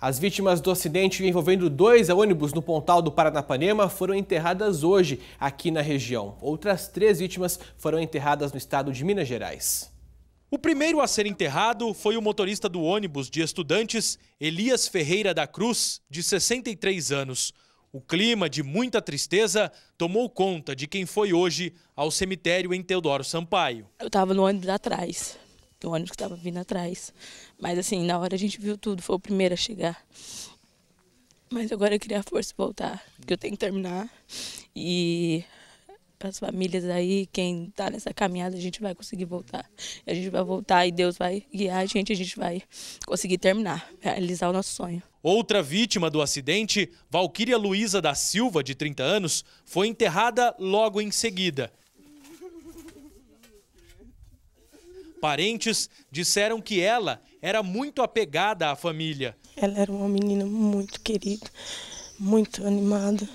As vítimas do acidente envolvendo dois ônibus no Pontal do Paranapanema foram enterradas hoje aqui na região. Outras três vítimas foram enterradas no estado de Minas Gerais. O primeiro a ser enterrado foi o motorista do ônibus de estudantes, Elias Ferreira da Cruz, de 63 anos. O clima de muita tristeza tomou conta de quem foi hoje ao cemitério em Teodoro Sampaio. Eu estava no ônibus atrás do ônibus que estava vindo atrás. Mas assim, na hora a gente viu tudo, foi o primeiro a chegar. Mas agora eu queria a força voltar, porque eu tenho que terminar. E para as famílias aí, quem está nessa caminhada, a gente vai conseguir voltar. A gente vai voltar e Deus vai guiar a gente, a gente vai conseguir terminar, realizar o nosso sonho. Outra vítima do acidente, Valquíria Luiza da Silva, de 30 anos, foi enterrada logo em seguida. Parentes disseram que ela era muito apegada à família. Ela era uma menina muito querida, muito animada.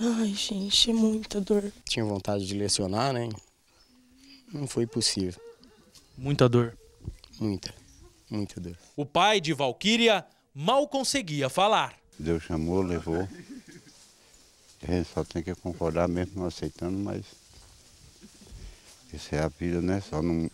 Ai, gente, muita dor. Tinha vontade de lecionar, né? Não foi possível. Muita dor. Muita, muita dor. O pai de Valquíria mal conseguia falar. Deus chamou, levou. A é, gente só tem que concordar mesmo não aceitando, mas isso é a vida, né? Só não,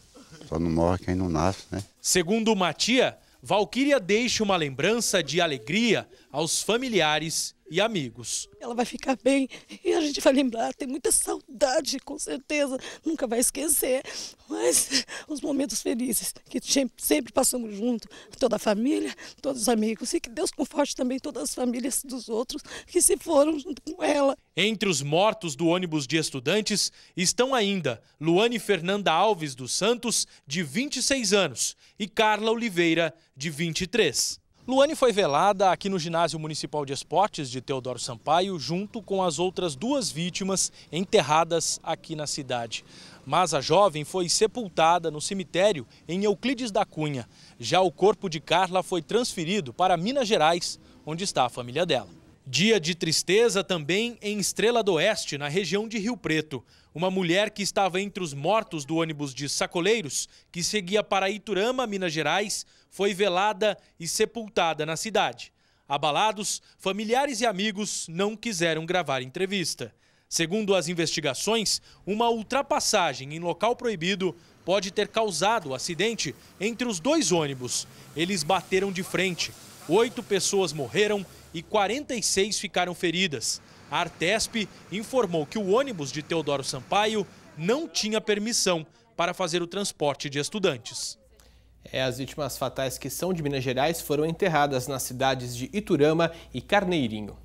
só não morre quem não nasce, né? Segundo Matia, Valquíria deixa uma lembrança de alegria aos familiares e amigos. Ela vai ficar bem e a gente vai lembrar, tem muita saudade, com certeza, nunca vai esquecer. Mas os momentos felizes que sempre passamos junto, toda a família, todos os amigos, e que Deus conforte também todas as famílias dos outros que se foram junto com ela. Entre os mortos do ônibus de estudantes estão ainda Luane Fernanda Alves dos Santos, de 26 anos, e Carla Oliveira, de 23. Luane foi velada aqui no Ginásio Municipal de Esportes de Teodoro Sampaio, junto com as outras duas vítimas enterradas aqui na cidade. Mas a jovem foi sepultada no cemitério em Euclides da Cunha. Já o corpo de Carla foi transferido para Minas Gerais, onde está a família dela. Dia de tristeza também em Estrela do Oeste, na região de Rio Preto. Uma mulher que estava entre os mortos do ônibus de sacoleiros, que seguia para Iturama, Minas Gerais, foi velada e sepultada na cidade. Abalados, familiares e amigos não quiseram gravar entrevista. Segundo as investigações, uma ultrapassagem em local proibido pode ter causado o acidente entre os dois ônibus. Eles bateram de frente. Oito pessoas morreram e 46 ficaram feridas. A Artesp informou que o ônibus de Teodoro Sampaio não tinha permissão para fazer o transporte de estudantes. É, as vítimas fatais que são de Minas Gerais foram enterradas nas cidades de Iturama e Carneirinho.